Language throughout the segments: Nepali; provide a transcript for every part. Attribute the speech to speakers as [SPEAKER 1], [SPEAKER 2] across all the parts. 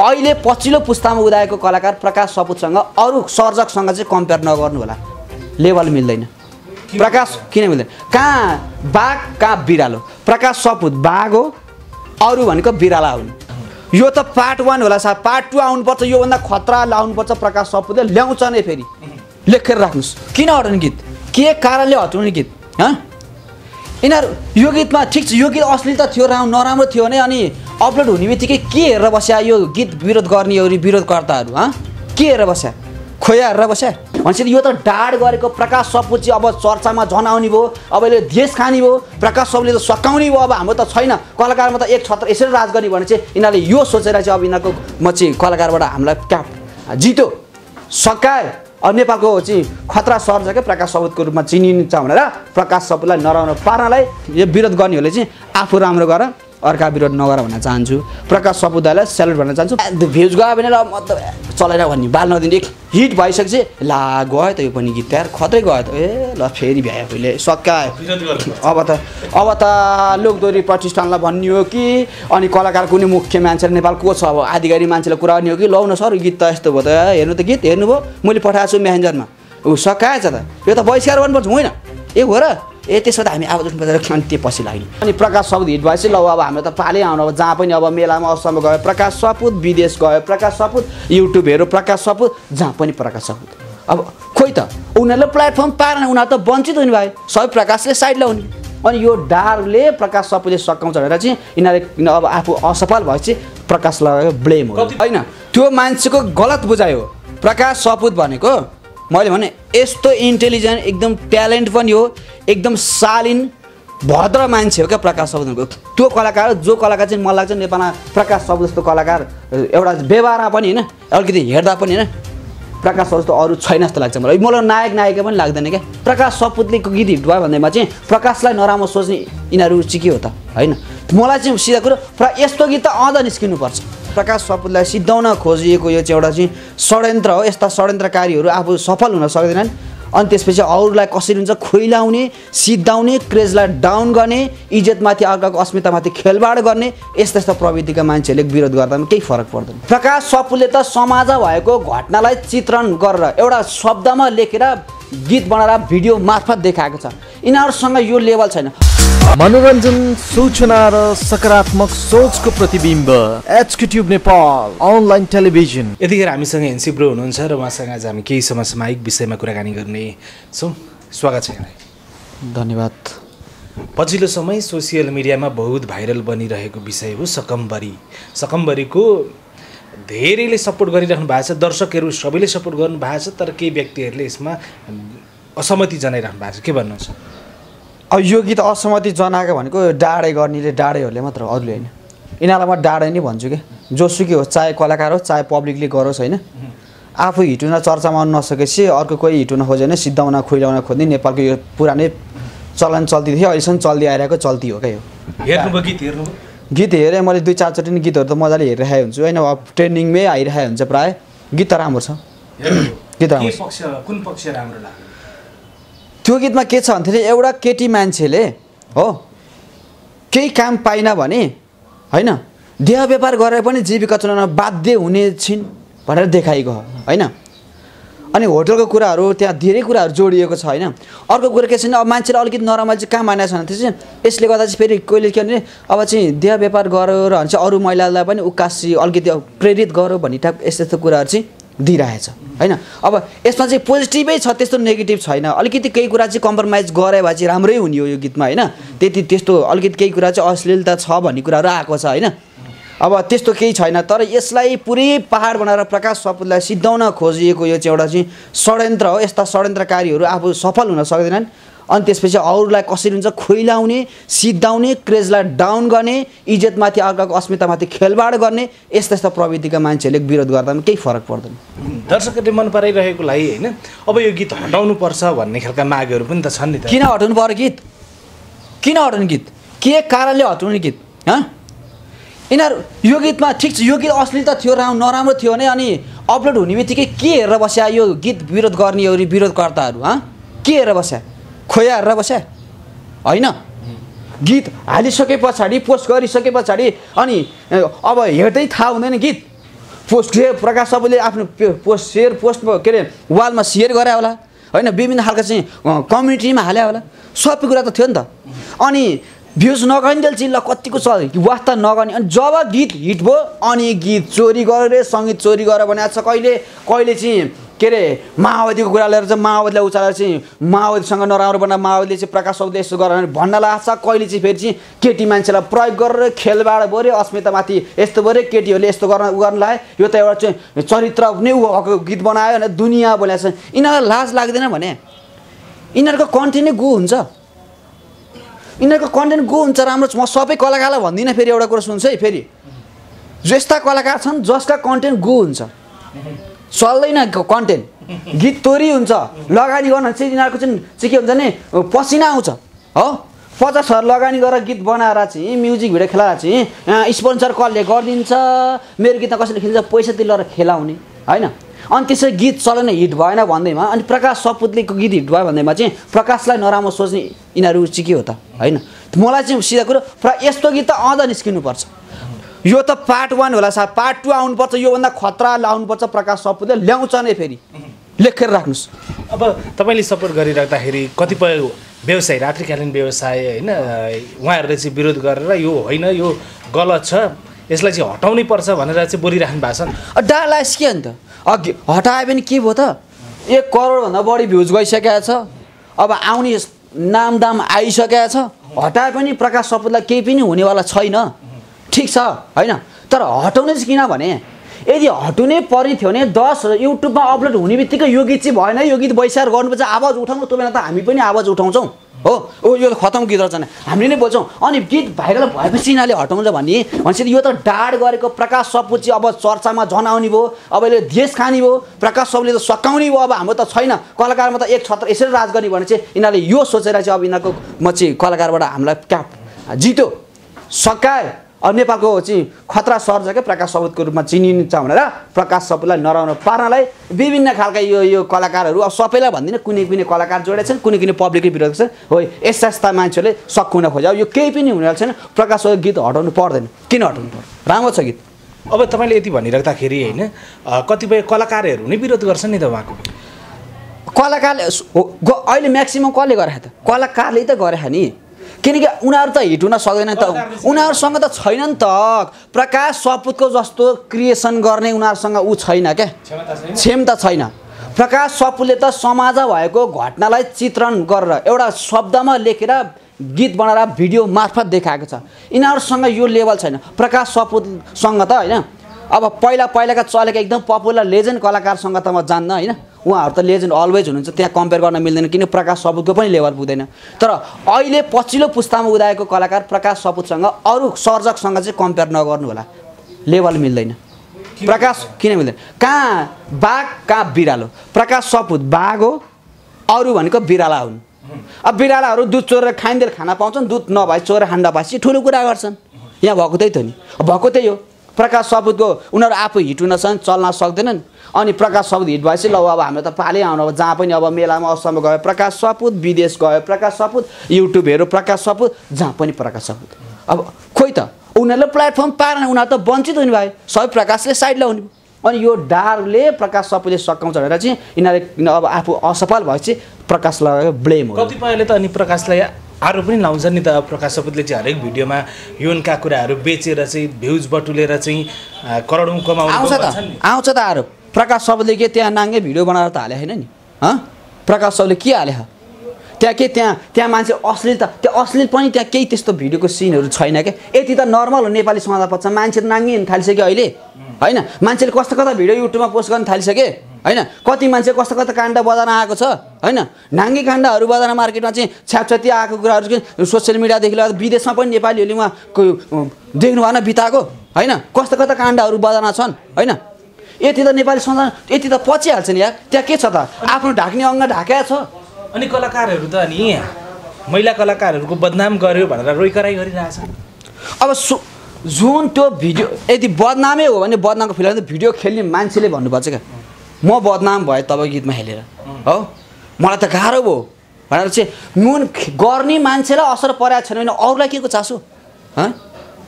[SPEAKER 1] अहिले पछिल्लो पुस्तामा उदाएको कलाकार प्रकाश सपुतसँग अरू सर्जकसँग चाहिँ कम्पेयर नगर्नु होला लेभल मिल्दैन प्रकाश किन मिल्दैन कहाँ बाघ कहाँ बिरालो प्रकाश सपुत बाघ हो अरू भनेको बिराला हुन् यो त पार्ट वान होला सा पार्ट टू आउनुपर्छ योभन्दा खतरा लाउनुपर्छ प्रकाश सपुतले ल्याउँछ नै फेरि लेखेर राख्नुहोस् किन हटाउने गीत के कारणले हटाउने गीत हँ यिनीहरू यो गीतमा ठिक छ यो गीत अश्लीलता थियो राम नराम्रो थियो भने अनि अपलोड हुने बित्तिकै के हेरेर बस्या यो गीत विरोध गर्नेहरू विरोधकर्ताहरू हँ के हेरेर बस्या खोया हेरेर बस्या भनेपछि यो त डाड गरेको प्रकाश सपुची अब चर्चामा जनाउने भयो अब यसले देश खाने भयो प्रकाश सपुले त सकाउने भयो अब हाम्रो त छैन कलाकारमा त एक छत्र यसरी राज गर्ने भने चाहिँ यिनीहरूले यो सोचेर चाहिँ अब यिनीहरूको म चाहिँ कलाकारबाट हामीलाई क्या जित्यो सकायो नेपालको चाहिँ खतरा सर्छ क्या प्रकाश सबुतको रूपमा चिनिन्छ भनेर प्रकाश सबुतलाई नराम्रो पार्नलाई यो विरोध गर्नेहरूले चाहिँ आफू राम्रो गर अर्का विरोध नगर भन्न चाहन्छु प्रकाश सपुदालाई सेल्युट भन्न चाहन्छु भ्युज गयो भने ल म त चलाएर भन्ने बाल नदिने हिट भइसकेपछि ला गयो त यो पनि गीत तयार खत्रै गयो त ए ल फेरि भ्यायो पहिले सक्का अब त अब त लोकदोरी प्रतिष्ठानलाई भन्ने हो कि अनि कलाकार कुनै मुख्य मान्छे नेपाल को छ अब आधिकारिक मान्छेलाई कुरा गर्ने हो कि लौ न सर गीत त यस्तो भयो त हेर्नु त गीत हेर्नुभयो मैले पठाएको छु म्यासेन्जरमा ऊ सकाएछ त यो त बहिष्कार गर्नुपर्छ होइन ए हो र ए त्यसो त हामी अब उठ्नुपर्छ अनि त्यो पछि लाग्ने अनि प्रकाश सपुत हिट भएपछि ल अब हाम्रो त पालै आउनु अब जहाँ पनि अब मेलामा असम गयो प्रकाश सपुत विदेश गयो प्रकाश सपुत युट्युब हेऱ्यो प्रकाश सपुत जहाँ पनि प्रकाश सपुत अब खोइ त उनीहरूले प्लेटफर्म पाएन उनीहरू त वञ्चित हुने भयो सबै प्रकाशले साइड ल्याउने अनि यो डारले प्रकाश सपुतले सकाउँछ भनेर चाहिँ यिनीहरूले अब आफू असफल भएपछि प्रकाश लगाएको ब्लेम हो होइन त्यो मान्छेको गलत बुझाइ हो प्रकाश सपुत भनेको मैले भने यस्तो इन्टेलिजेन्ट एकदम ट्यालेन्ट पनि हो एकदम शालिन भद्र मान्छे हो क्या प्रकाश सबुदनको त्यो कलाकार जो कलाकार चाहिँ मलाई लाग्छ नेपालमा प्रकाश सबु जस्तो कलाकार एउटा व्यवहारमा पनि होइन अलिकति हेर्दा पनि होइन प्रकाश सब जस्तो अरू छैन जस्तो लाग्छ मलाई मलाई नायक नायिका पनि लाग्दैन क्या प्रकाश सपुतले गीत हिट भयो भन्दैमा चाहिँ प्रकाशलाई नराम्रो सोच्ने यिनीहरू चाहिँ के हो त होइन मलाई चाहिँ सिधा कुरो यस्तो गीत त अझ निस्किनुपर्छ प्रकाश सपुतलाई सिद्धाउन खोजिएको यो चाहिँ एउटा चाहिँ षड्यन्त्र हो यस्ता षड्यन्त्रकारीहरू आफू सफल हुन सक्दैनन् अनि त्यसपछि अरूलाई कसरी हुन्छ खुइलाउने सिद्धाउने क्रेजलाई डाउन गर्ने इज्जतमाथि अर्काको अस्मितामाथि खेलबाड गर्ने यस्ता यस्ता प्रविधिका मान्छेहरूले विरोध गर्दामा केही फरक पर्दैन प्रकाश सपुले त समाज भएको घटनालाई चित्रण गरेर एउटा शब्दमा लेखेर गीत बनाएर भिडियो मार्फत देखाएको छ यिनीहरूसँग यो लेभल छैन
[SPEAKER 2] मनोरञ्जन सूचना र सकारात्मक सोचको प्रतिबिम्ब HK tube Nepal online television यतिखेर हामीसँग एनसी ब्रो हुनुहुन्छ र उहाँसँग आज हामी केही समय विषयमा कुराकानी गर्ने छौँ स्वागत छ यहाँलाई धन्यवाद पछिल्लो समय सोसियल मिडियामा बहुत भाइरल बनिरहेको विषय हो सकम्बरी सकम्बरीको धेरैले सपोर्ट गरिराख्नु भएको छ दर्शकहरू सबैले सपोर्ट गर्नु भएको छ तर केही व्यक्तिहरूले यसमा असहमति जनाइराख्नु भएको छ के भन्नुहुन्छ अब यो गीत असहमति जनाएको भनेको
[SPEAKER 1] डाँडे गर्नेले डाँडेहरूले मात्र अरूले होइन यिनीहरूलाई म डाँडे नै भन्छु कि जोसुकै होस् चाहे कलाकार होस् चाहे पब्लिकले गरोस् होइन आफू हिट हुन चर्चामा आउनु नसकेपछि अर्को कोही हिट हुन खोज्यो भने सिद्धाउन खुइलाउन खोज्ने नेपालको यो पुरानै चलन चल्ती थियो अहिलेसम्म चल्दै आइरहेको चल्ती हो क्या
[SPEAKER 2] यो गीत हेर्नु
[SPEAKER 1] गीत हेरेँ मैले दुई चारचोटि गीतहरू त मजाले हेरिरहेको हुन्छु होइन अब ट्रेन्डिङमै आइरहेको हुन्छ प्रायः गीत त राम्रो छ गीत राम्रो
[SPEAKER 2] कुन पक्ष राम्रो
[SPEAKER 1] त्यो गीतमा के छ भन्दाखेरि एउटा केटी मान्छेले हो केही काम पाइन भने होइन देह व्यापार गरेर पनि जीविका चलाउन बाध्य हुने छिन् भनेर देखाइएको होइन अनि होटलको कुराहरू त्यहाँ धेरै कुराहरू जोडिएको छ होइन अर्को कुरा के छ भने अब मान्छेले अलिकति नराम्रो चाहिँ कहाँ मानेको भने चाहिँ यसले गर्दा चाहिँ फेरि कहिले के भने अब चाहिँ देह व्यापार गरेर भने चाहिँ अरू महिलालाई पनि उकासी अलिकति प्रेरित गर भन्ने टाइप यस्तो यस्तो कुराहरू चाहिँ दिइरहेछ होइन अब यसमा चाहिँ पोजिटिभै छ त्यस्तो नेगेटिभ छैन अलिकति केही कुरा चाहिँ कम्प्रोमाइज गरे भए चाहिँ राम्रै हुने हो यो गीतमा होइन त्यति त्यस्तो अलिकति केही कुरा चाहिँ अश्लीलता छ भन्ने कुराहरू आएको छ होइन अब त्यस्तो केही छैन तर यसलाई पुरै पाहाड बनाएर प्रकाश सपुतलाई सिद्धाउन खोजिएको यो चाहिँ एउटा चाहिँ षड्यन्त्र हो यस्ता षड्यन्त्रकारीहरू आफू सफल हुन सक्दैनन् अनि त्यसपछि अरूलाई कसरी हुन्छ खुइलाउने सिद्धाउने क्रेजलाई डाउन गर्ने इज्जतमाथि अर्काको अस्मितामाथि खेलबाड गर्ने यस्ता यस्ता प्रविधिका मान्छेहरूले विरोध गर्दा पनि केही फरक पर्दैन
[SPEAKER 2] दर्शकहरूले मन लागि होइन अब यो गीत हटाउनु पर्छ भन्ने खालका मागहरू पनि त छन् नि किन हटाउनु पर्यो गीत किन हटाउने गीत
[SPEAKER 1] के कारणले हटाउने गीत हँ यिनीहरू यो गीतमा ठिक छ यो गीत अश्लीलता थियो राम नराम्रो थियो भने अनि अपलोड हुने बित्तिकै के हेरेर बस्या यो गीत विरोध गर्ने विरोधकर्ताहरू हँ के हेरेर बस्या खोया हेरेर बस्या होइन गीत हालिसके पछाडि पोस्ट गरिसके पछाडि अनि अब हेर्दै थाहा हुँदैन गीत पोस्ट प्रकाश सबैले आफ्नो पोस्ट सेयर पोस्ट के अरे वालमा सेयर गरे होला होइन विभिन्न खालको चाहिँ कम्युनिटीमा हाल्यो होला सबै कुरा त थियो नि त अनि भ्युज नगर्ने त्यसले ल कतिको छ वास्ता नगर्ने अनि जब गीत हिट भयो अनि गीत चोरी गरेर सङ्गीत चोरी गरेर बनाएको छ कहिले कहिले चाहिँ के अरे माओवादीको कुरा लिएर चाहिँ माओवादीलाई उचालेर चाहिँ माओवादीसँग नराम्रो बनाएर माओवादीले चाहिँ प्रकाश शब्द यस्तो गरेर भन्न लाग्छ कहिले चाहिँ फेरि चाहिँ केटी मान्छेलाई प्रयोग गरेर खेलबाट बोऱ्यो अस्मितामाथि यस्तो बोऱ्यो केटीहरूले यस्तो गर्न उ गर्न लाग्यो यो त एउटा चाहिँ चरित्र नै ऊ गीत बनायो होइन दुनियाँ बोलाएको छ यिनीहरूलाई लाज लाग्दैन भने यिनीहरूको कन्ट्री नै गु हुन्छ यिनीहरूको कन्टेन्ट गो हुन्छ राम्रो म सबै कलाकारलाई भन्दिनँ फेरि एउटा कुरो सुन्छ है फेरि जस्ता कलाकार छन् जसका कन्टेन्ट गो हुन्छ चल्दैन कन्टेन्ट गीत तोरी हुन्छ लगानी गर्न चाहिँ यिनीहरूको चाहिँ चाहिँ के हुन्छ भने पसिना आउँछ हो हजार लगानी गरेर गीत बनाएर चाहिँ म्युजिक भिडियो खेलाएर चाहिँ स्पोन्सर कसले गरिदिन्छ मेरो गीतमा कसैले खेल्छ पैसा तिलेर खेलाउने होइन अनि त्यसै गीत चलेन हिट भएन भन्दैमा अनि प्रकाश सपुतले गीत हिट भयो भन्दैमा चाहिँ प्रकाशलाई नराम्रो सोच्ने यिनीहरू रुचि के हो त होइन मलाई चाहिँ सिधा कुरो प्र यस्तो गीत त अझ निस्किनुपर्छ यो त पार्ट वान होला सायद पार्ट टू आउनुपर्छ योभन्दा खतरा लाउनुपर्छ प्रकाश सपुतले ल्याउँछ नै फेरि
[SPEAKER 2] लेखेर राख्नुहोस् अब तपाईँले सपोर्ट गरिराख्दाखेरि कतिपय व्यवसाय रात्रिकालीन व्यवसाय होइन उहाँहरूले चाहिँ विरोध गरेर यो होइन यो गलत छ यसलाई चाहिँ हटाउनै पर्छ भनेर चाहिँ बोलिराख्नु भएको छ डायलाइस के अन्त अघि हटायो भने के भयो त एक करोडभन्दा बढी भ्युज
[SPEAKER 1] गइसकेको छ अब आउने नाम दाम आइसकेको छ हटाए पनि प्रकाश सपुतलाई केही पनि हुनेवाला छैन ठिक छ होइन तर हटाउने चाहिँ किनभने यदि हटाउनै परि थियो भने दस युट्युबमा अपलोड हुने बित्तिकै यो गीत चाहिँ भएन यो गीत बैसार गर्नुपर्छ आवाज उठाउनु त्यो बेला त हामी पनि आवाज उठाउँछौँ हो ओ यो त खतम गीत रचना हामीले नै बोल्छौँ अनि गीत भाइरल भएपछि यिनीहरूले हटाउँछ भने भनेपछि यो त डाड गरेको प्रकाश सपुची अब चर्चामा जनाउने भयो अब यसले देश खाने भयो प्रकाश सबले त सकाउने भयो अब हाम्रो त छैन कलाकारमा त एक छत्र यसरी राज गर्ने भने चाहिँ यिनीहरूले यो सोचेर चाहिँ अब यिनीहरूको म चाहिँ कलाकारबाट हामीलाई क्या जित्यो सकायो अब नेपालको चाहिँ खतरा सर्छ क्या प्रकाश सबुतको रूपमा चिनिन्छ भनेर प्रकाश सबुतलाई नराउन पार्नलाई विभिन्न खालका यो यो कलाकारहरू अब सबैलाई भन्दिनँ कुनै कुनै कलाकार जोडेका छन् कुनै कुनै पब्लिकले विरोध छ हो यस्ता यस्ता मान्छेहरूले सकुन खोज्यो यो केही पनि हुने
[SPEAKER 2] छैन प्रकाश सबुत गीत हटाउनु पर्दैन किन हटाउनु पर्दैन राम्रो छ गीत अब तपाईँले यति भनिराख्दाखेरि होइन कतिपय कलाकारहरू नै विरोध गर्छन् नि त उहाँको कलाकारले
[SPEAKER 1] अहिले म्याक्सिमम् कसले गरेको त कलाकारले त गरे नि किनकि उनीहरू त हिट हुन सक्दैन त उनीहरूसँग त छैन नि त प्रकाश सपुतको जस्तो क्रिएसन गर्ने उनीहरूसँग ऊ छैन क्या क्षमता छैन प्रकाश सपुतले त समाज भएको घटनालाई चित्रण गरेर एउटा शब्दमा लेखेर गीत बनाएर भिडियो मार्फत देखाएको छ यिनीहरूसँग यो लेभल छैन प्रकाश सपुतसँग त होइन अब पहिला पहिलाका चलेका एकदम पपुलर लेजेन्ड कलाकारसँग त म जान्न होइन उहाँहरू त लेजेन्ड अलवेज हुनुहुन्छ त्यहाँ कम्पेयर गर्न मिल्दैन किन प्रकाश सपुतको पनि लेभल पुग्दैन तर अहिले पछिल्लो पुस्तामा उदाएको कलाकार प्रकाश सपुतसँग अरू सर्जकसँग चाहिँ कम्पेयर नगर्नु होला लेभल मिल्दैन प्रकाश किन मिल्दैन कहाँ बाघ कहाँ बिरालो प्रकाश सपुत बाघ हो अरू भनेको बिराला हुन् अब बिरालाहरू दुध चोरेर खाइन्देल खाना पाउँछन् दुध नभए चोरेर खाँदा भएपछि ठुलो कुरा गर्छन् यहाँ भएको त्यही त नि भएको त्यही हो प्रकाश सपुतको उनीहरू आफू हिट हुन सक्छन् चल्न सक्दैनन् अनि प्रकाश सपुत हिट भएपछि ल अब हाम्रो त पालै आउनु अब जहाँ पनि अब मेलामा असममा गयो प्रकाश सपुत विदेश गयो प्रकाश सपुत युट्युब हेऱ्यो प्रकाश सपुत जहाँ पनि प्रकाश सपुत अब खोइ त उनीहरूले प्लेटफर्म पाएन उनीहरू त वञ्चित हुने भयो सबै प्रकाशले साइड ल्याउने अनि यो डारले प्रकाश सपुतले सकाउँछ भनेर चाहिँ यिनीहरूले अब आफू असफल भएपछि प्रकाश लगाएको ब्लेम हो
[SPEAKER 2] कतिपयले त अनि प्रकाशलाई आरोप पनि लाउँछ नि त प्रकाश सपुतले चाहिँ हरेक भिडियोमा यौनका कुराहरू बेचेर चाहिँ भ्युज बटुलेर चाहिँ करोडौँ कमाउँछ त
[SPEAKER 1] आउँछ त आरोप प्रकाश सबले के त्यहाँ नाङ्गे भिडियो बनाएर त हाले होइन नि हँ प्रकाश सबले के हाले त्यहाँ के त्यहाँ त्यहाँ मान्छे अश्लील त त्यो अश्लील पनि त्यहाँ केही त्यस्तो भिडियोको सिनहरू छैन क्या यति त नर्मल हो नेपाली समाज समाजपक्ष मान्छे त नाङ्गी हिँड्नु थालिसक्यो अहिले होइन मान्छेले कस्तो कता भिडियो युट्युबमा पोस्ट गर्न थालिसके होइन कति मान्छे कस्तो कता काण्ड बजार आएको छ होइन नाङ्गे काण्डहरू बजार मार्केटमा चाहिँ छ्यापछ्याती आएको कुराहरू सोसियल मिडियादेखि लगाएर विदेशमा पनि नेपालीहरूले उहाँ देख्नु भएन बिताएको होइन कस्तो कता काण्डहरू बजारमा छन् होइन यति त नेपाली संसार यति त पचिहाल्छ नि यार त्यहाँ के छ त आफ्नो ढाक्ने अङ्ग ढाकेको छ
[SPEAKER 2] अनि कलाकारहरू त नि महिला कलाकारहरूको बदनाम गर्यो भनेर रोइकराई गरिरहेछ
[SPEAKER 1] अब सु जुन त्यो भिडियो यदि बदनामै हो भने बदनामको फिल्म भिडियो खेल्ने मान्छेले भन्नुपर्छ क्या म बदनाम भएँ तपाईँ गीतमा हेलेर हो मलाई त गाह्रो भयो भनेर चाहिँ नुन गर्ने मान्छेलाई असर परेको छैन भने अरूलाई के को चासो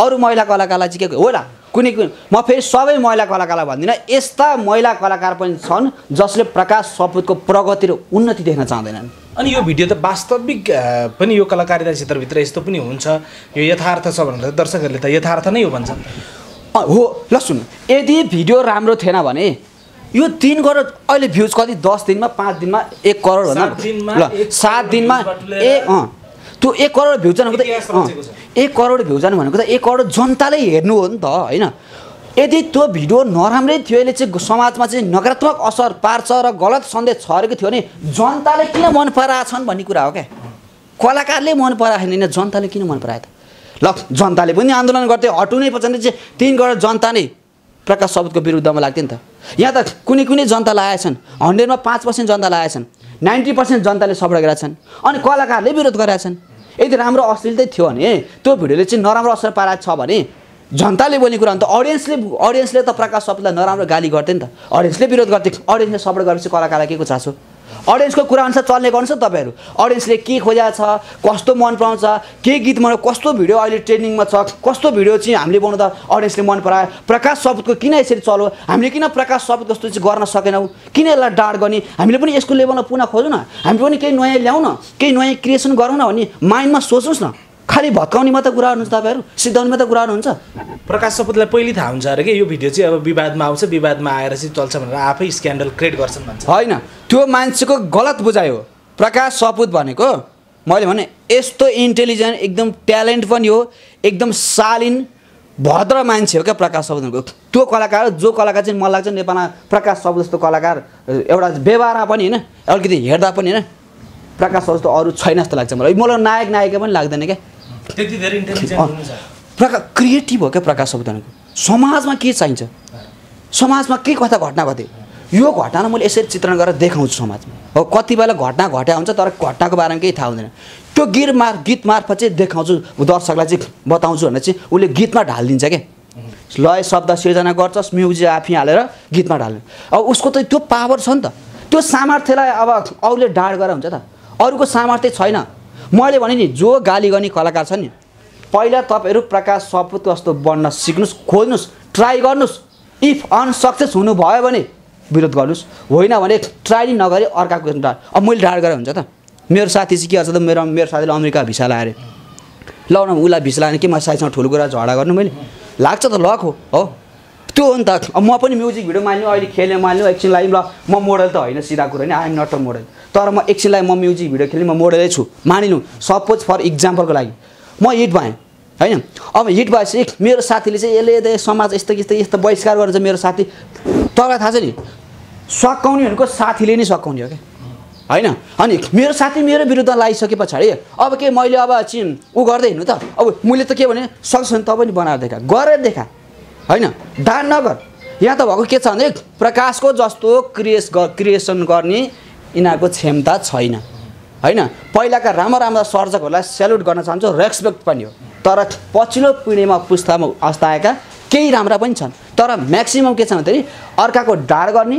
[SPEAKER 1] अरू महिला कलाकारलाई चाहिँ के होला कुनै कुनै म फेरि सबै महिला कलाकारलाई भन्दिनँ यस्ता महिला कलाकार पनि छन् जसले प्रकाश सपुतको प्रगति र उन्नति देख्न
[SPEAKER 2] चाहँदैनन् अनि यो भिडियो त वास्तविक पनि यो कलाकारिता क्षेत्रभित्र यस्तो पनि हुन्छ यो यथार्थ छ भनेर दर्शकहरूले त यथार्थ नै हो भन्छन् हो ल सुन यदि भिडियो
[SPEAKER 1] राम्रो थिएन भने यो तिन करोड अहिले भ्युज कति दस दिनमा पाँच दिनमा एक करोड भन्दा ल सात दिनमा ए अँ त्यो एक करोड भ्यू जानुको त एक करोड भ्यू जानु भनेको त एक करोड जनताले हेर्नु हो नि त होइन यदि त्यो भिडियो नराम्रै थियो यसले चाहिँ समाजमा चाहिँ नकारात्मक असर पार्छ र गलत सन्देश छरेको थियो भने जनताले किन मन पराएछन् भन्ने कुरा हो क्या कलाकारले मन पराएन होइन जनताले किन मन पराए त ल जनताले पनि आन्दोलन गर्थे हटाउनै पर्छ चाहिँ तिन करोड जनता नै प्रकाश शब्दको विरुद्धमा लाग्थ्यो नि त यहाँ त कुनै कुनै जनता लगाएछन् हन्ड्रेडमा पाँच पर्सेन्ट जनता लगाएछन् नाइन्टी पर्सेन्ट जनताले सपोर्ट गरेका छन् अनि कलाकारले विरोध गरेका छन् यदि राम्रो अश्लील चाहिँ थियो भने त्यो भिडियोले चाहिँ नराम्रो असर पारेको छ भने जनताले बोल्ने कुरा अन्त अडियन्सले अडियन्सले त प्रकाश सबलाई नराम्रो गाली गर्थ्यो नि त अडियन्सले विरोध गर्थ्यो अडियन्सले सपोर्ट गरेपछि कलाकारलाई के को चासो अडियन्सको अनुसार चल्ने गर्नुहोस् न तपाईँहरू अडियन्सले के खोजा छ कस्तो मन पराउँछ के गीत मन कस्तो भिडियो अहिले ट्रेन्डिङमा छ कस्तो भिडियो चाहिँ हामीले बनाउँदा अडियन्सले मन परायो प्रकाश शब्दको किन यसरी चलो हामीले किन प्रकाश शब्द जस्तो चाहिँ गर्न सकेनौँ किन यसलाई डाँड गर्ने हामीले पनि यसको लेभलमा पुनः खोजौँ न हामीले पनि केही नयाँ ल्याउँ न केही नयाँ क्रिएसन गरौँ न भने माइन्डमा सोच्नुहोस् न खालि भत्काउने मात्र कुरा गर्नुहुन्छ तपाईँहरू सिद्धाउने मात्र कुरा गर्नुहुन्छ
[SPEAKER 2] प्रकाश सपुतलाई पहिले थाहा हुन्छ अरे कि यो भिडियो चाहिँ अब विवादमा आउँछ विवादमा आएर चाहिँ चल्छ भनेर आफै स्क्यान्डल क्रिएट गर्छन् भन्छ होइन त्यो मान्छेको गलत बुझाइ हो
[SPEAKER 1] प्रकाश सपुत भनेको मैले भने यस्तो इन्टेलिजेन्ट एकदम ट्यालेन्ट पनि हो एकदम शालिन भद्र मान्छे हो क्या प्रकाश सपुत त्यो कलाकार जो कलाकार चाहिँ मलाई लाग्छ नेपालमा प्रकाश सपुत जस्तो कलाकार एउटा व्यवहारमा पनि होइन अलिकति हेर्दा पनि होइन प्रकाश सपुत अरू छैन जस्तो लाग्छ मलाई मलाई नायक नायिका पनि लाग्दैन क्या
[SPEAKER 2] त्यति धेरै इन्टेलिजेन्ट
[SPEAKER 1] प्रका क्रिएटिभ हो क्या प्रकाश सबुदानको समाजमा के चाहिन्छ समाजमा के कथा घटना घटे यो घटना मैले यसरी चित्रण गरेर देखाउँछु समाजमा हो कति बेला घटना घट्या हुन्छ तर घटनाको बारेमा केही थाहा हुँदैन त्यो गीत मार् गीत मार्फत चाहिँ देखाउँछु दर्शकलाई चाहिँ बताउँछु भने चाहिँ उसले गीतमा ढालिदिन्छ क्या लय शब्द सिर्जना गर्छस् म्युजिक आफै हालेर गीतमा ढाल्ने अब उसको त त्यो पावर छ नि त त्यो सामर्थ्यलाई अब अरूले डाँड गरेर हुन्छ त अरूको सामर्थ्य छैन मैले भने नि जो गाली गर्ने कलाकार छ नि पहिला तपाईँहरू प्रकाश सपुत जस्तो बन्न सिक्नुहोस् खोज्नुहोस् ट्राई गर्नुहोस् इफ अनसक्सेस हुनुभयो भने विरोध गर्नुहोस् होइन भने ट्राई नै नगरी अर्काको अब मैले ढाड गरेँ हुन्छ त मेरो साथी चाहिँ के गर्छ त मेरो मेरो साथीले अमेरिका भिसा लाएर ल न उसलाई भिसा लाएन कि म साथीसँग ठुलो कुरा झगडा गर्नु मैले लाग्छ त लक हो हो त्यो हो नि त म पनि म्युजिक भिडियो मान्यो अहिले खेलेँ मान्यो एकछिनलाई ल म मोडल त होइन सिधा कुरो नि आइएम नट अ मोडल तर म एकछिनलाई म म्युजिक भिडियो खेलेँ म मोडलै छु मानिनु सपोज फर इक्जाम्पलको लागि म हिट भएँ होइन अब हिट भएपछि मेरो साथीले चाहिँ यसले त समाज यस्तो यस्तो यस्तो बहिष्कार गर्छ मेरो साथी तपाईँलाई थाहा छ नि सकाउनेहरूको साथीले नै सघाउने हो क्या होइन अनि मेरो साथी मेरो विरुद्ध लगाइसके पछाडि अब के मैले अब चिन ऊ गर्दै हिँड्नु त अब मैले त के भने सक्छु नि त पनि बनाएर देखा गरेर देखा होइन दान नगर यहाँ त भएको के छ भने प्रकाशको जस्तो क्रिएस क्रिएसन गर्ने यिनीहरूको क्षमता छैन होइन पहिलाका राम्रा राम्रा सर्जकहरूलाई सेल्युट गर्न चाहन्छु रेस्पेक्ट पनि हो तर पछिल्लो पिँढीमा पुस्तामा अस्ताएका केही राम्रा पनि छन् तर म्याक्सिमम् के छ भन्दाखेरि अर्काको डार गर्ने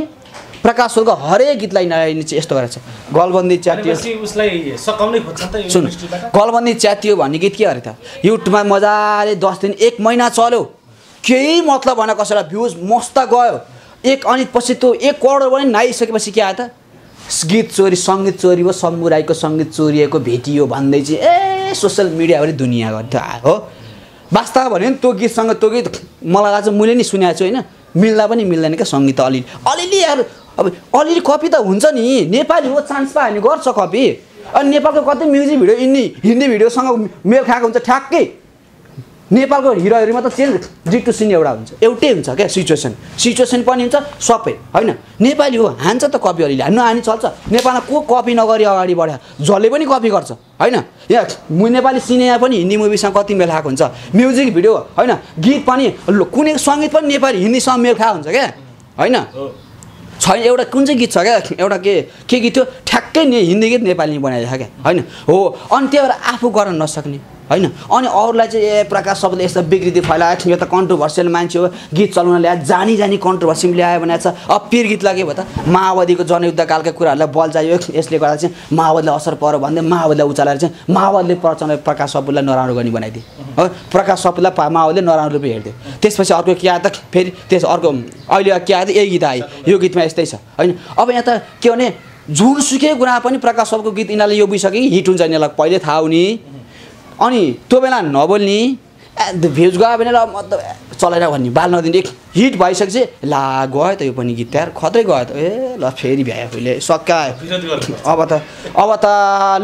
[SPEAKER 1] प्रकाशको हरेक गीतलाई नयाँ यस्तो गरेर छ गलबन्दी
[SPEAKER 2] च्यातियो सुन
[SPEAKER 1] गलबन्दी च्यातियो भन्ने गीत के अरे त युट्युबमा मजाले दस दिन एक महिना चल्यो केही मतलब भएन कसैलाई भ्युज मस्त गयो एक अनि पछि त्यो एक करोड पनि नआइसकेपछि के आयो त गीत चोरी सङ्गीत चोरी हो समुराईको सङ्गीत चोरिएको भेटियो भन्दै चाहिँ ए सोसियल मिडियाभरि दुनियाँ गर्थ्यो हो वास्तव भन्यो नि त्यो गीतसँग त्यो गीत मलाई लाग्छ मैले नि सुनेको छु होइन मिल्दा पनि मिल्दैन क्या सङ्गीत अलिअलि अलिअलि अब अब अलिअलि कपी त हुन्छ नि नेपाली हो चान्स पायो भने गर्छ कपी अनि नेपालको कति म्युजिक भिडियो हिन्दी हिन्दी भिडियोसँग मेल खाएको हुन्छ ठ्याक्कै नेपालको हिरोहरूमा त चेन्ज टु सिन एउटा हुन्छ एउटै हुन्छ क्या सिचुएसन सिचुएसन पनि हुन्छ सबै होइन नेपाली हो हान्छ त कपी अलिअलि हान्नु हानी चल्छ नेपालमा को कपी नगरी अगाडि बढ्या जसले पनि कपी गर्छ होइन यहाँ नेपाली सिनेमा पनि हिन्दी मुभीसँग कति मेल खाएको हुन्छ म्युजिक भिडियो होइन गीत पनि कुनै सङ्गीत पनि नेपाली हिन्दीसँग मेल खाएको हुन्छ क्या होइन छैन एउटा कुन चाहिँ गीत छ क्या एउटा के के गीत थियो ठ्याक्कै हिन्दी गीत नेपाली बनाइदिएको क्या होइन हो अनि त्यही भएर आफू गर्न नसक्ने होइन अनि अरूलाई चाहिँ ए प्रकाश शब्दले यस्तो विकृति फैलायो यो त कन्ट्रोभर्सियल मान्छे हो गीत चलाउन ल्यायो जानी जानी कन्ट्रोभर्सी ल्यायो भने छ अब पिर गीत लाग्यो भयो त माओवादीको जनयुद्धकालका कुराहरूलाई बल चाहियो यसले गर्दा चाहिँ माओवादीलाई असर पऱ्यो भन्दै माओवादीलाई उचालेर चाहिँ माओवादीले प्रचण्ड प्रकाश शब्दलाई नराम्रो गर्ने बनाइदिए हो प्रकाश शब्दलाई माओवादीले नराम्रो रूपले हेर्थ्यो त्यसपछि अर्को के आयो त फेरि त्यस अर्को अहिले के आयो त यही गीत आयो यो गीतमा यस्तै छ होइन अब यहाँ त के भने जुनसुकै कुरा पनि प्रकाश सबको गीत यिनीहरूले यो बुझिसक्यो हिट हुन्छ यिनीहरूलाई पहिल्यै थाहा हुने अनि त्यो बेला नबोल्ने भ्युज गयो भने ल म त भन्ने बाल नदिने एक हिट भइसकेपछि ला गयो त यो पनि गीत तयार खत्रै गयो त ए ल फेरि भ्यायो फुले सक्का अब त अब त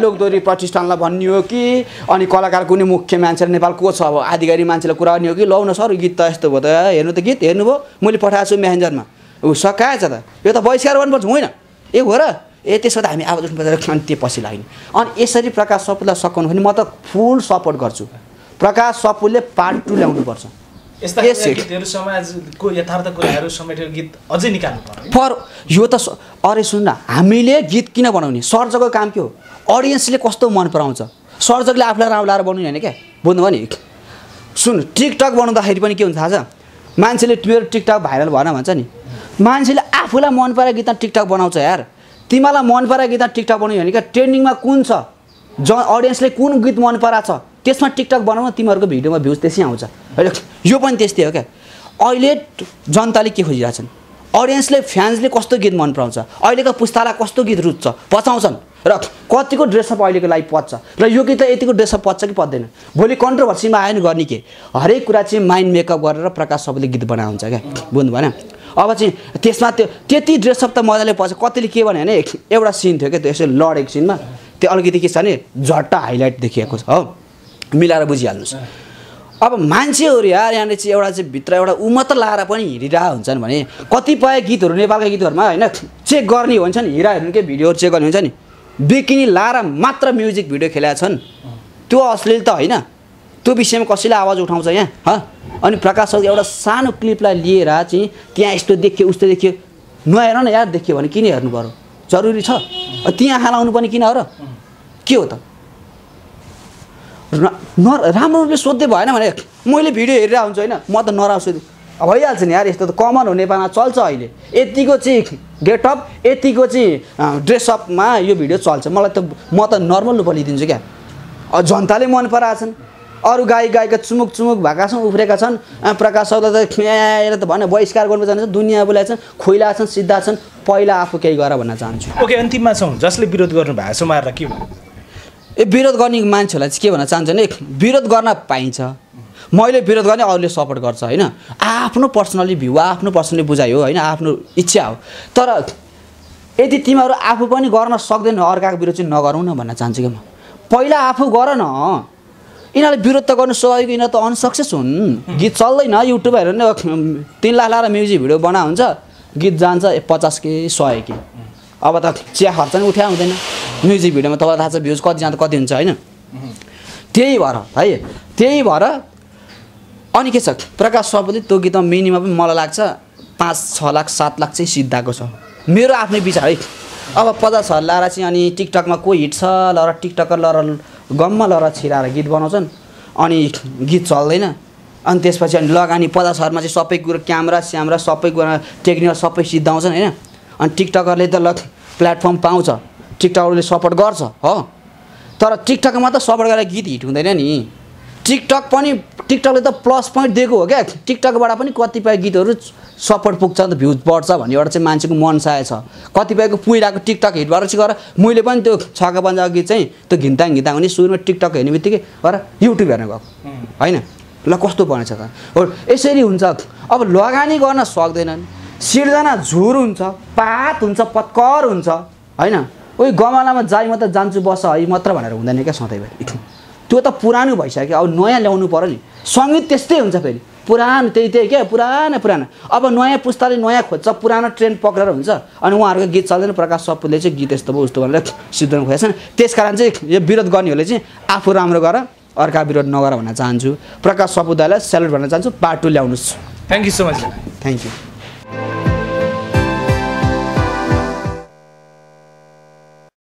[SPEAKER 1] लोकदोरी प्रतिष्ठानलाई भन्ने हो कि अनि कलाकार कुनै मुख्य मान्छे नेपाल को छ अब आधिकारिक मान्छेलाई कुरा गर्ने हो कि लौ सर गीत त यस्तो भयो त हेर्नु त गीत हेर्नुभयो मैले पठाएको छु म्यासेन्जरमा ऊ सकाएछ त यो त बहिष्कार गर्नुपर्छ होइन ए हो र ए त्यसो त हामी आवाज उठ्नुपर्छ अनि त्यो पछि लाग्ने अनि यसरी प्रकाश सपुललाई सकाउनु भने म त फुल सपोर्ट गर्छु प्रकाश सपुलले पार्ट टू ल्याउनुपर्छ
[SPEAKER 2] समाजको यथार्थ
[SPEAKER 1] पर यो त अरे सुन्न हामीले गीत किन बनाउने सर्जकको काम के हो अडियन्सले कस्तो मन पराउँछ सर्जकले आफूलाई राम्रो लाएर बनाउने होइन क्या बुझ्नुभयो नि सुन टिकटक बनाउँदाखेरि पनि के हुन्छ थाहा छ मान्छेले मेरो टिकटक भाइरल भएन भन्छ नि मान्छेले आफूलाई मन परायो गीतमा टिकटक बनाउँछ यार तिमीलाई मन परा गीत टिकटक बनाउने भने क्या ट्रेन्डिङमा कुन छ ज अडियन्सले कुन गीत मन पराएको छ त्यसमा टिकटक बनाउन तिमीहरूको भिडियोमा भ्युज त्यसै आउँछ यो पनि त्यस्तै हो क्या अहिले जनताले के खोजिरहेछन् अडियन्सले फ्यान्सले कस्तो गीत मन पराउँछ अहिलेको पुस्तालाई कस्तो गीत रुच्छ पचाउँछन् र कतिको ड्रेसअप अहिलेको लागि पच्छ र यो गीत त यतिको ड्रेसअप पच्छ कि पच्दैन भोलि कन्ट्रोभर्सीमा आयो भने गर्ने के हरेक कुरा चाहिँ माइन्ड मेकअप गरेर प्रकाश सबैले गीत बनाउँछ क्या बुझ्नु भएन अब चाहिँ त्यसमा त्यो त्यति ड्रेसअप त मजाले पर्छ कतिले के भन्यो भने एउटा सिन थियो क्या त्यो यसो लडेको सिनमा त्यो अलिकति के छ भने झट्ट हाइलाइट देखिएको छ हो मिलाएर बुझिहाल्नुहोस् अब मान्छेहरू यार यहाँनिर चाहिँ एउटा चाहिँ भित्र एउटा उमत लाएर पनि हिँडिरहेको हुन्छन् भने कतिपय गीतहरू नेपालका गीतहरूमा होइन चेक गर्ने हुन्छ नि हिराहरू के भिडियोहरू चेक गर्ने हुन्छ नि बिकिनी लाएर मात्र म्युजिक भिडियो खेलाएको छन् त्यो अश्लील त होइन त्यो विषयमा कसैले आवाज उठाउँछ यहाँ ह अनि प्रकाश एउटा सानो क्लिपलाई लिएर चाहिँ त्यहाँ यस्तो देखियो उस्तो देखियो नहेर न याद देखियो भने किन हेर्नु पऱ्यो जरुरी छ त्यहाँ आँखा लाउनु पर्ने किन हो र के हो त न राम्रोले सोध्दै भएन भने मैले भिडियो हेरिरहेको हुन्छु होइन म त नराम्रो सोधेँ भइहाल्छ नि यार यस्तो त कमन हो नेपालमा चल्छ अहिले यतिको चाहिँ गेटअप यतिको चाहिँ ड्रेसअपमा यो भिडियो चल्छ मलाई त म त नर्मल रूपमा लिइदिन्छु क्या जनताले मन पराएको छन् अरू गाई गाईका चुमुक चुमुक भएका छन् उफ्रेका छन् प्रकाश सौदा त त भने बहिष्कार गर्नु चाहन्छ दुनियाँ बोलाइ छन् खुइला छन् सिद्धा छन् पहिला आफू केही गर भन्न चाहन्छु
[SPEAKER 2] ओके अन्तिममा छौँ जसले विरोध गर्नु भएको छ उहाँहरूलाई
[SPEAKER 1] के ए विरोध गर्ने मान्छेहरूलाई चाहिँ के भन्न चाहन्छु भने विरोध गर्न पाइन्छ मैले विरोध गर्ने अरूले सपोर्ट गर्छ होइन आफ्नो पर्सनली भ्यू आफ्नो पर्सनली बुझाइ हो होइन आफ्नो इच्छा हो तर यदि तिमीहरू आफू पनि गर्न सक्दैन अर्काको विरोध चाहिँ नगरौँ न भन्न चाहन्छु कि म पहिला आफू गर न यिनीहरूले विरोध त गर्नु स्वाभाविक यिनीहरू त अनसक्सेस हुन् गीत चल्दैन युट्युब हेरेर नै तिन लाख लाएर म्युजिक भिडियो बना हुन्छ गीत जान्छ पचास के सय के अब त चिया खर्च नै उठ्या हुँदैन म्युजिक भिडियोमा तपाईँलाई थाहा छ भ्युज कति जाँदा कति हुन्छ होइन त्यही भएर है त्यही भएर अनि के छ प्रकाश सपले त्यो गीतमा मिनिमम पनि मलाई लाग्छ पाँच छ लाख सात लाख चाहिँ सिद्धाएको छ मेरो आफ्नै विचार है अब पचास हजार लाएर चाहिँ अनि टिकटकमा को हिट छ लर टिकटकर लर गम्म लर छिराएर गीत बनाउँछन् अनि गीत चल्दैन अनि त्यसपछि अनि लगानी पदार्थहरूमा चाहिँ सबै कुरो क्यामरा स्यामरा सबै कुरा टेक्निकल सबै सिद्धाउँछन् होइन अनि टिकटकहरूले त ल प्लेटफर्म पाउँछ टिकटकहरूले सपोर्ट गर्छ हो तर टिकटकमा त सपोर्ट गरेर गीत हिट हुँदैन नि टिकटक पनि टिकटकले त प्लस पोइन्ट दिएको हो क्या टिकटकबाट पनि कतिपय गीतहरू सपोर्ट पुग्छ अन्त भ्युज बढ्छ भन्ने एउटा चाहिँ मान्छेको मनसाय छ कतिपयको पुगिरहेको टिकटक हिटबाट चाहिँ गएर मैले पनि त्यो छक्का पन्जा गीत चाहिँ त्यो घिन्ताङ घिन्ताङ हुने सुरुमा टिकटक हेर्ने बित्तिकै गएर युट्युब हेर्न गएको होइन ल कस्तो बनेछ त हो यसरी हुन्छ अब लगानी गर्न सक्दैनन् सिर्जना झुर हुन्छ पात हुन्छ पत्कर हुन्छ होइन ओइ गमलामा जाई मात्र जान्छु बस है मात्र भनेर हुँदैन क्या सधैँभरि त्यो त पुरानो भइसक्यो अब नयाँ ल्याउनु पऱ्यो नि सङ्गीत त्यस्तै हुन्छ फेरि पुरानो त्यही त्यही क्या पुरानो पुरानो अब नयाँ पुस्ताले नयाँ खोज्छ पुरानो ट्रेन्ड पक्रेर हुन्छ अनि उहाँहरूको गीत चल्दैन प्रकाश सपुले चाहिँ गीत यस्तो भयो उस्तो भनेर सिद्धाउनु खोजेछन् त्यस कारण चाहिँ यो विरोध गर्नेहरूले चाहिँ आफू राम्रो गर अर्का विरोध नगर भन्न चाहन्छु प्रकाश सपुदालाई सेलुट भन्न चाहन्छु पार्ट टू ल्याउनुहोस् thank you so much thank you